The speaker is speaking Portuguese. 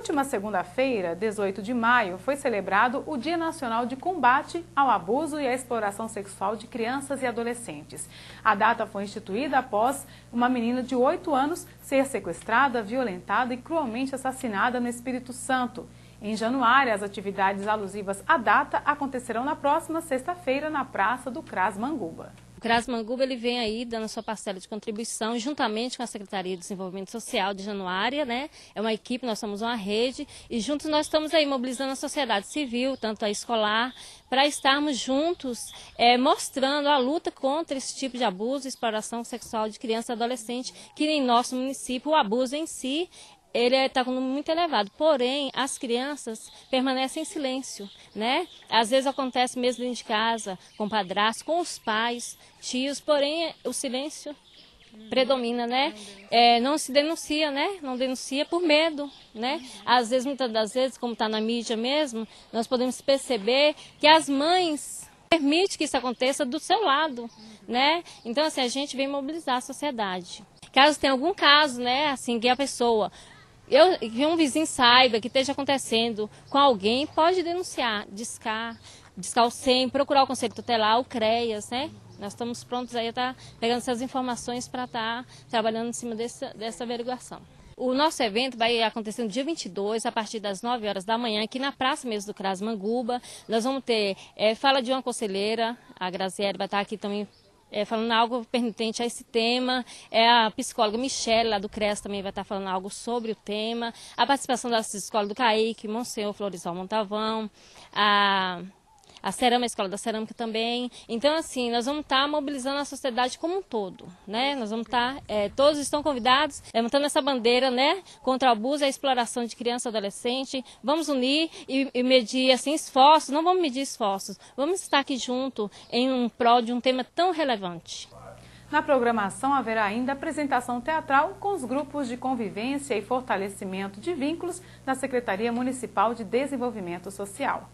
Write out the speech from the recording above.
última segunda-feira, 18 de maio, foi celebrado o Dia Nacional de Combate ao Abuso e à Exploração Sexual de Crianças e Adolescentes. A data foi instituída após uma menina de 8 anos ser sequestrada, violentada e cruelmente assassinada no Espírito Santo. Em januário, as atividades alusivas à data acontecerão na próxima sexta-feira na Praça do Cras Manguba. O CRAS Manguba ele vem aí dando a sua parcela de contribuição juntamente com a Secretaria de Desenvolvimento Social de Januária, né? É uma equipe, nós somos uma rede e juntos nós estamos aí mobilizando a sociedade civil, tanto a escolar, para estarmos juntos é, mostrando a luta contra esse tipo de abuso e exploração sexual de criança e adolescente, que em nosso município o abuso em si ele está é, com um número muito elevado. Porém, as crianças permanecem em silêncio, né? Às vezes acontece mesmo dentro de casa, com padrasto, com os pais, tios, porém o silêncio predomina, né? Não, é, não se denuncia, né? Não denuncia por medo, né? Às vezes, muitas das vezes, como está na mídia mesmo, nós podemos perceber que as mães permitem que isso aconteça do seu lado, né? Então, assim, a gente vem mobilizar a sociedade. Caso tenha algum caso, né, assim, que a pessoa eu, que um vizinho saiba que esteja acontecendo com alguém, pode denunciar, discar, discar o SEM, procurar o Conselho Tutelar, o CREAS, né? Nós estamos prontos aí a estar tá pegando essas informações para estar tá trabalhando em cima dessa, dessa averiguação. O nosso evento vai acontecer no dia 22, a partir das 9 horas da manhã, aqui na Praça mesmo do Cras Manguba. Nós vamos ter é, fala de uma conselheira, a Graziele vai estar tá aqui também é, falando algo pertinente a esse tema. É a psicóloga Michelle, lá do CRES, também vai estar falando algo sobre o tema. A participação da escolas do Caíque, Monsenhor Florisval Montavão, a a Cerâmica, a Escola da Cerâmica também. Então, assim, nós vamos estar tá mobilizando a sociedade como um todo, né? Nós vamos estar, tá, é, todos estão convidados, levantando essa bandeira, né? Contra o abuso e a exploração de criança e adolescente. Vamos unir e, e medir, assim, esforços. Não vamos medir esforços, vamos estar aqui junto em um prol de um tema tão relevante. Na programação haverá ainda apresentação teatral com os grupos de convivência e fortalecimento de vínculos da Secretaria Municipal de Desenvolvimento Social.